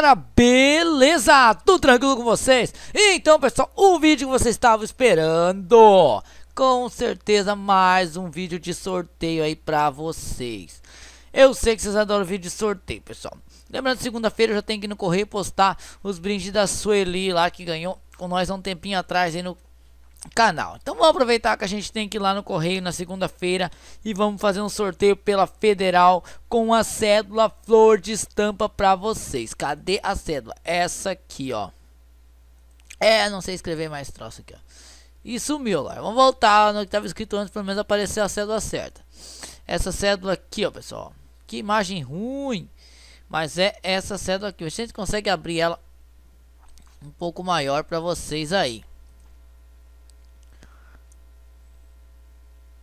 galera, beleza? Tudo tranquilo com vocês? Então pessoal, o vídeo que vocês estavam esperando Com certeza mais um vídeo de sorteio aí pra vocês Eu sei que vocês adoram vídeo de sorteio pessoal Lembrando, segunda-feira eu já tenho que ir no correio postar os brindes da Sueli lá que ganhou com nós há um tempinho atrás aí no canal. Então vamos aproveitar que a gente tem que ir lá no correio na segunda-feira e vamos fazer um sorteio pela Federal com a cédula flor de estampa para vocês. Cadê a cédula? Essa aqui, ó. É, não sei escrever mais troço aqui, ó. E sumiu lá. Vamos voltar no que estava escrito antes, pelo menos apareceu a cédula certa. Essa cédula aqui, ó, pessoal. Que imagem ruim. Mas é essa cédula aqui. A gente consegue abrir ela um pouco maior para vocês aí.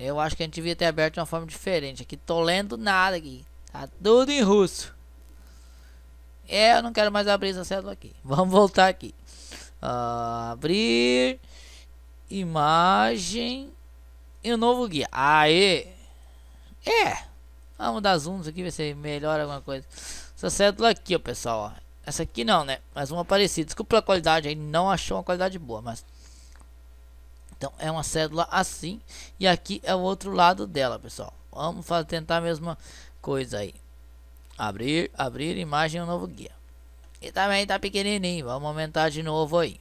Eu acho que a gente devia ter aberto de uma forma diferente. Aqui tô lendo nada aqui. Tá tudo em russo. É, eu não quero mais abrir essa célula aqui. Vamos voltar aqui. Uh, abrir. Imagem. E o um novo guia. Aê. É. Vamos dar zooms aqui, ver se melhora alguma coisa. Essa cédula aqui, ó, pessoal. Ó. Essa aqui não, né? Mas uma parecida. Desculpa a qualidade aí. Não achou uma qualidade boa, mas então é uma cédula assim e aqui é o outro lado dela, pessoal. Vamos fazer, tentar a mesma coisa aí. Abrir, abrir imagem um novo guia. E também tá pequenininho, vamos aumentar de novo aí.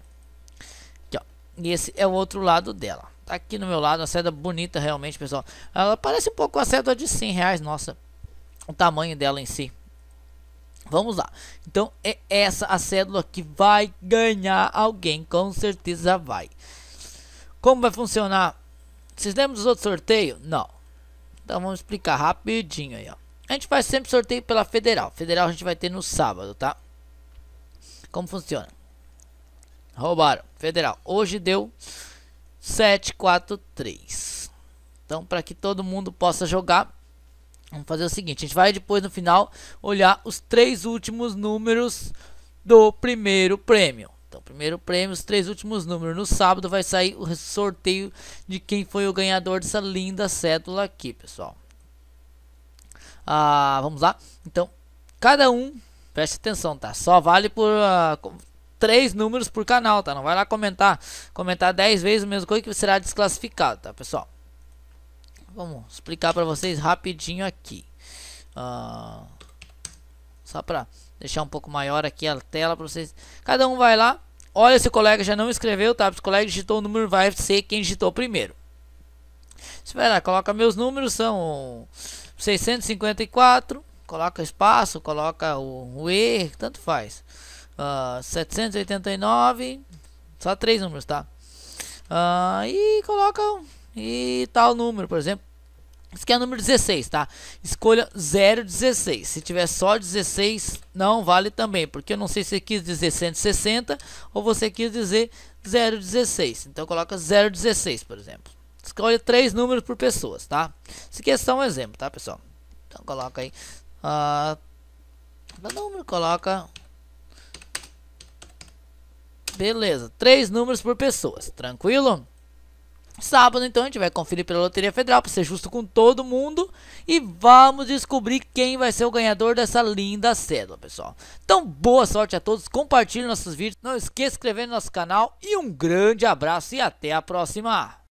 Aqui, ó. E esse é o outro lado dela. Tá aqui no meu lado, a cédula bonita realmente, pessoal. Ela parece um pouco a cédula de 100 reais, nossa. O tamanho dela em si. Vamos lá. Então é essa a cédula que vai ganhar alguém, com certeza vai. Como vai funcionar? Vocês lembram dos outros sorteios? Não. Então vamos explicar rapidinho aí, ó. A gente faz sempre sorteio pela Federal. Federal a gente vai ter no sábado, tá? Como funciona? Roubaram. Federal. Hoje deu 743. Então, para que todo mundo possa jogar, vamos fazer o seguinte. A gente vai depois, no final, olhar os três últimos números do primeiro prêmio. Então, primeiro prêmio, os três últimos números. No sábado vai sair o sorteio de quem foi o ganhador dessa linda cédula aqui, pessoal. Ah, vamos lá. Então, cada um, preste atenção, tá? Só vale por ah, três números por canal, tá? Não vai lá comentar, comentar dez vezes o mesmo coisa que será desclassificado, tá, pessoal? Vamos explicar para vocês rapidinho aqui. Ah, só para Deixar um pouco maior aqui a tela para vocês. Cada um vai lá. Olha se o colega já não escreveu, tá? Se o colega digitou o número, vai ser quem digitou primeiro. Você vai lá, coloca meus números, são 654. Coloca espaço, coloca o, o E, tanto faz. Uh, ah, 789. Só três números, tá? Uh, e coloca e tal número, por exemplo, esse aqui é o número 16, tá? Escolha 016. Se tiver só 16, não vale também, porque eu não sei se você quis dizer 160 ou você quis dizer 016. Então coloca 016, por exemplo. Escolha três números por pessoas, tá? Isso aqui é só um exemplo, tá, pessoal? Então coloca aí. Uh, número coloca. Beleza, três números por pessoas, tranquilo? Sábado, então, a gente vai conferir pela Loteria Federal, para ser justo com todo mundo. E vamos descobrir quem vai ser o ganhador dessa linda cédula, pessoal. Então, boa sorte a todos. Compartilhe nossos vídeos. Não esqueça de inscrever no nosso canal. E um grande abraço e até a próxima.